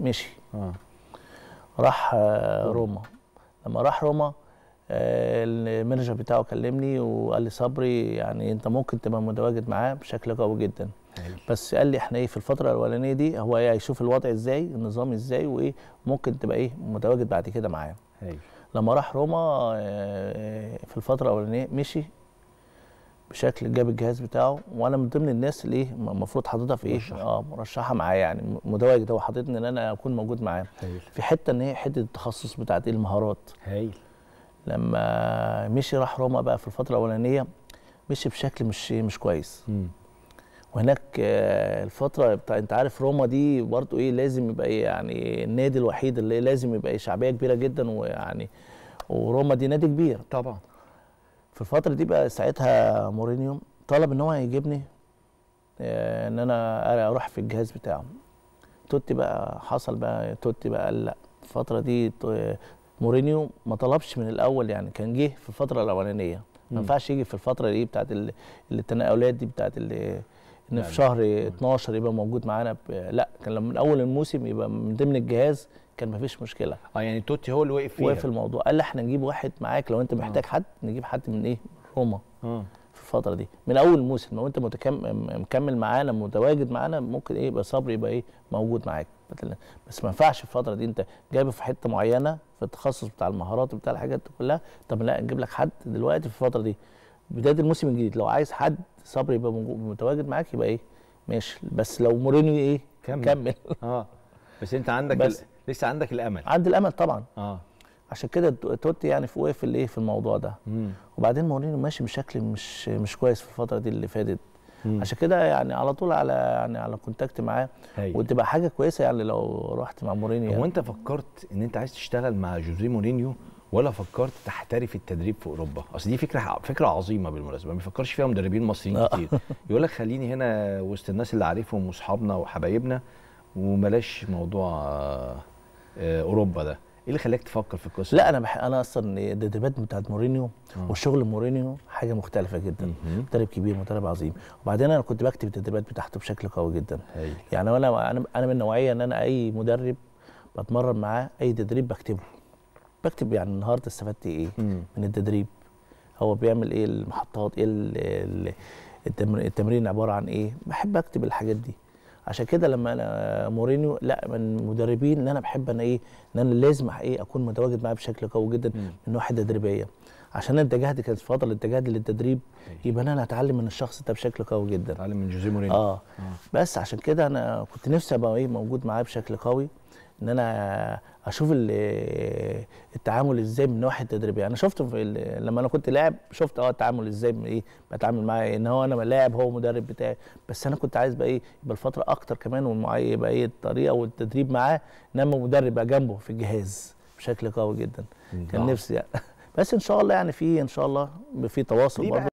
مشي آه. راح آه، روما لما راح روما آه، المانجر بتاعه كلمني وقال لي صبري يعني انت ممكن تبقى متواجد معاه بشكل قوي جدا بس قال لي احنا ايه في الفتره الاولانيه دي هو إيه، هيشوف الوضع ازاي النظام ازاي وايه ممكن تبقى ايه متواجد بعد كده معاه لما راح روما آه، في الفتره الاولانيه مشي بشكل جاب الجهاز بتاعه وانا من ضمن الناس اللي ايه المفروض حاططها في ايه اه مرشحه معاه يعني متواجد هو حاططني ان انا اكون موجود معاه في حته ان هي حته التخصص بتاعت ايه المهارات هايل لما مشي راح روما بقى في الفتره الاولانيه مشي بشكل مش إيه، مش كويس م. وهناك آه، الفتره بتاع انت عارف روما دي برضو ايه لازم يبقى ايه يعني النادي الوحيد اللي لازم يبقى إيه شعبيه كبيره جدا ويعني وروما دي نادي كبير طبعا في الفتره دي بقى ساعتها مورينيو طلب ان هو يجيبني آه، ان انا اروح في الجهاز بتاعه توتي بقى حصل بقى توتي بقى قال لا الفتره دي مورينيو ما طلبش من الاول يعني كان جه في الفتره الاولانيه ما ينفعش يجي في الفتره دي بتاعت التناولات دي بتاعت ان في يعني. شهر 12 يبقى موجود معانا لا كان لما من اول الموسم يبقى من ضمن الجهاز كان مفيش مشكله اه يعني توتي هو اللي وقف فيها وقف الموضوع قال احنا نجيب واحد معاك لو انت محتاج اه. حد نجيب حد من ايه روما اه في الفتره دي من اول موسم لو انت متكمل مكمل معانا متواجد معانا ممكن ايه يبقى صبري يبقى ايه موجود معاك بس ما ينفعش في الفتره دي انت جايبه في حته معينه في التخصص بتاع المهارات بتاع الحاجات دي كلها طب لا نجيب لك حد دلوقتي في الفتره دي بدايه الموسم الجديد لو عايز حد صبري يبقى متواجد معاك يبقى ايه ماشي بس لو مورينيو ايه كمل كمل اه بس انت عندك بس لسه عندك الامل عندي الامل طبعا اه عشان كده توتي يعني في وقف الايه في الموضوع ده مم. وبعدين مورينيو ماشي بشكل مش مش كويس في الفتره دي اللي فاتت مم. عشان كده يعني على طول على يعني على كونتاكت معاه وتبقى حاجه كويسه يعني لو رحت مع مورينيو هو يعني. انت فكرت ان انت عايز تشتغل مع جوزيه مورينيو ولا فكرت تحترف التدريب في اوروبا اصل دي فكره فكره عظيمه بالمناسبه ما بيفكرش فيها مدربين مصريين كتير يقول لك خليني هنا وسط الناس اللي عارفهم واصحابنا وحبايبنا وبلاش موضوع آه، اوروبا ده ايه اللي خلاك تفكر في القصه لا انا بح... انا اصلا التدريبات بتاعت مورينيو آه. والشغل مورينيو حاجه مختلفه جدا مدرب كبير مدرب عظيم وبعدين انا كنت بكتب التدريبات بتاعته بشكل قوي جدا هي. يعني انا انا من النوعيه ان انا اي مدرب بتمرن معاه اي تدريب بكتبه بكتب يعني النهارده استفدت ايه مم. من التدريب هو بيعمل ايه المحطات ايه التمرين عباره عن ايه بحب اكتب الحاجات دي عشان كده لما انا مورينيو لا من المدربين ان انا بحب انا ايه ان انا لازم ايه اكون متواجد معاه بشكل قوي جدا مم. من ناحيه تدريبيه عشان انت اتجهت كانت انت اتجاهي للتدريب يبقى انا هتعلم من الشخص ده بشكل قوي جدا اتعلم من جوزيه مورينيو آه. اه بس عشان كده انا كنت نفسي ابقى ايه موجود معاه بشكل قوي ان انا اشوف التعامل ازاي من الناحيه التدريبيه يعني انا شفته في لما انا كنت لاعب شفت اه التعامل ازاي ايه بتعامل معاه ان هو انا لاعب هو مدرب بتاعي بس انا كنت عايز بقى ايه يبقى الفتره اكتر كمان والمعايير يبقى ايه الطريقه والتدريب معاه انما مدرب بقى جنبه في الجهاز بشكل قوي جدا كان آه. نفسي يعني بس ان شاء الله يعني في ان شاء الله في تواصل برضه